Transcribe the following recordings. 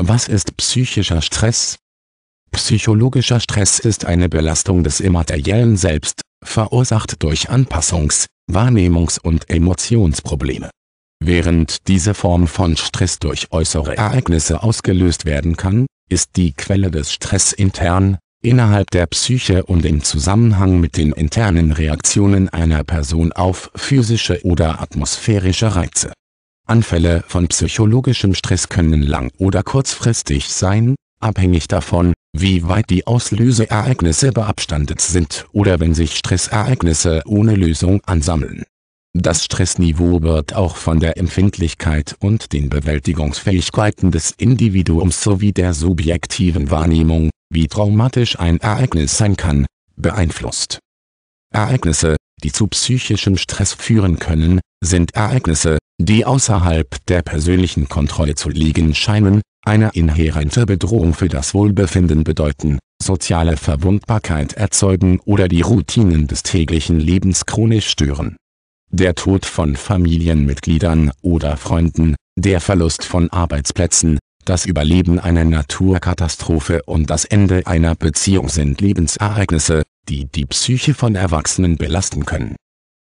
Was ist psychischer Stress? Psychologischer Stress ist eine Belastung des immateriellen Selbst, verursacht durch Anpassungs-, Wahrnehmungs- und Emotionsprobleme. Während diese Form von Stress durch äußere Ereignisse ausgelöst werden kann, ist die Quelle des Stress intern, innerhalb der Psyche und im Zusammenhang mit den internen Reaktionen einer Person auf physische oder atmosphärische Reize Anfälle von psychologischem Stress können lang- oder kurzfristig sein, abhängig davon, wie weit die Auslöseereignisse beabstandet sind oder wenn sich Stressereignisse ohne Lösung ansammeln. Das Stressniveau wird auch von der Empfindlichkeit und den Bewältigungsfähigkeiten des Individuums sowie der subjektiven Wahrnehmung, wie traumatisch ein Ereignis sein kann, beeinflusst. Ereignisse, die zu psychischem Stress führen können, sind Ereignisse, die außerhalb der persönlichen Kontrolle zu liegen scheinen, eine inhärente Bedrohung für das Wohlbefinden bedeuten, soziale Verwundbarkeit erzeugen oder die Routinen des täglichen Lebens chronisch stören. Der Tod von Familienmitgliedern oder Freunden, der Verlust von Arbeitsplätzen, das Überleben einer Naturkatastrophe und das Ende einer Beziehung sind Lebensereignisse, die die Psyche von Erwachsenen belasten können.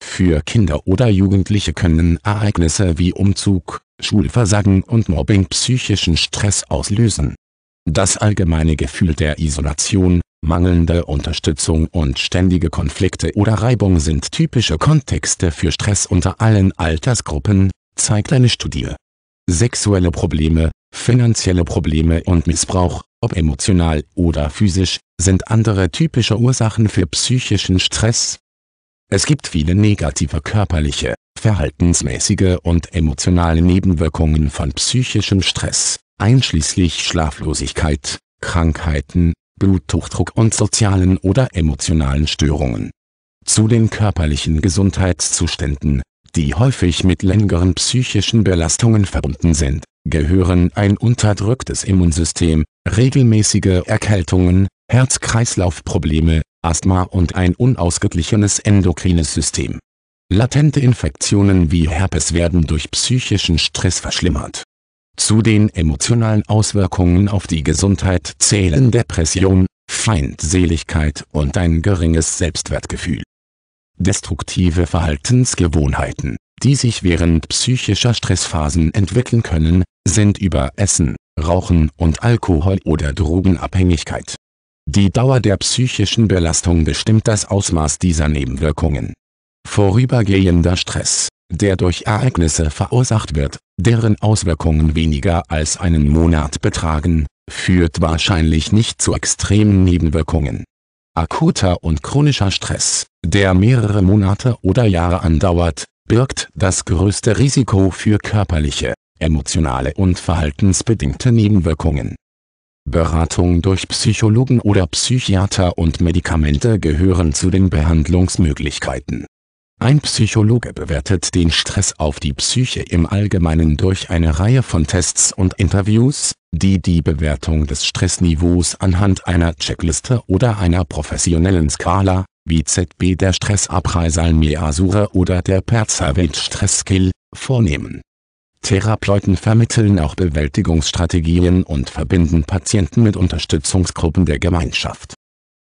Für Kinder oder Jugendliche können Ereignisse wie Umzug, Schulversagen und Mobbing psychischen Stress auslösen. Das allgemeine Gefühl der Isolation, mangelnde Unterstützung und ständige Konflikte oder Reibung sind typische Kontexte für Stress unter allen Altersgruppen, zeigt eine Studie. Sexuelle Probleme, Finanzielle Probleme und Missbrauch, ob emotional oder physisch, sind andere typische Ursachen für psychischen Stress. Es gibt viele negative körperliche, verhaltensmäßige und emotionale Nebenwirkungen von psychischem Stress, einschließlich Schlaflosigkeit, Krankheiten, Bluthochdruck und sozialen oder emotionalen Störungen. Zu den körperlichen Gesundheitszuständen, die häufig mit längeren psychischen Belastungen verbunden sind, gehören ein unterdrücktes Immunsystem, regelmäßige Erkältungen, Herz-Kreislauf-Probleme, Asthma und ein unausgeglichenes endokrines System. Latente Infektionen wie Herpes werden durch psychischen Stress verschlimmert. Zu den emotionalen Auswirkungen auf die Gesundheit zählen Depression, Feindseligkeit und ein geringes Selbstwertgefühl. Destruktive Verhaltensgewohnheiten die sich während psychischer Stressphasen entwickeln können, sind über Essen, Rauchen und Alkohol- oder Drogenabhängigkeit. Die Dauer der psychischen Belastung bestimmt das Ausmaß dieser Nebenwirkungen. Vorübergehender Stress, der durch Ereignisse verursacht wird, deren Auswirkungen weniger als einen Monat betragen, führt wahrscheinlich nicht zu extremen Nebenwirkungen. Akuter und chronischer Stress, der mehrere Monate oder Jahre andauert, birgt das größte Risiko für körperliche, emotionale und verhaltensbedingte Nebenwirkungen. Beratung durch Psychologen oder Psychiater und Medikamente gehören zu den Behandlungsmöglichkeiten. Ein Psychologe bewertet den Stress auf die Psyche im Allgemeinen durch eine Reihe von Tests und Interviews, die die Bewertung des Stressniveaus anhand einer Checkliste oder einer professionellen Skala, wie ZB der Stressabreisalmiasura oder der Perzavit Stresskill, vornehmen. Therapeuten vermitteln auch Bewältigungsstrategien und verbinden Patienten mit Unterstützungsgruppen der Gemeinschaft